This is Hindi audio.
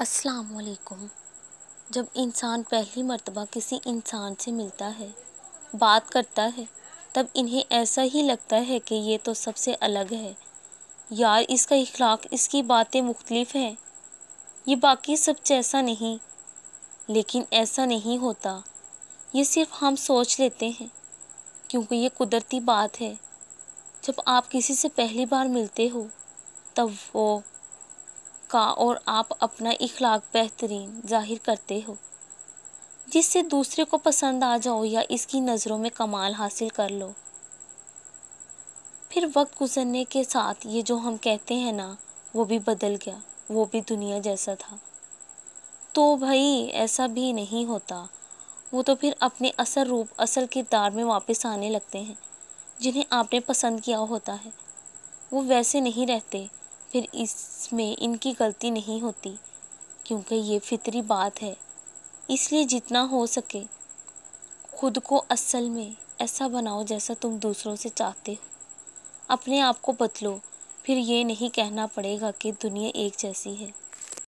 वालेकुम जब इंसान पहली मर्तबा किसी इंसान से मिलता है बात करता है तब इन्हें ऐसा ही लगता है कि ये तो सबसे अलग है यार इसका इखलाक इसकी बातें मुख्तलिफ हैं ये बाकी सब जैसा नहीं लेकिन ऐसा नहीं होता ये सिर्फ हम सोच लेते हैं क्योंकि ये कुदरती बात है जब आप किसी से पहली बार मिलते हो तब वो का और आप अपना इखलाक बेहतरीन जाहिर करते हो जिससे दूसरे को पसंद आ जाओ या इसकी नज़रों में कमाल हासिल कर लो फिर वक्त गुजरने के साथ ये जो हम कहते हैं ना वो भी बदल गया वो भी दुनिया जैसा था तो भाई ऐसा भी नहीं होता वो तो फिर अपने असल रूप असल किरदार में वापस आने लगते हैं जिन्हें आपने पसंद किया होता है वो वैसे नहीं रहते फिर इसमें इनकी गलती नहीं होती क्योंकि ये फितरी बात है इसलिए जितना हो सके खुद को असल में ऐसा बनाओ जैसा तुम दूसरों से चाहते हो अपने आप को बदलो फिर ये नहीं कहना पड़ेगा कि दुनिया एक जैसी है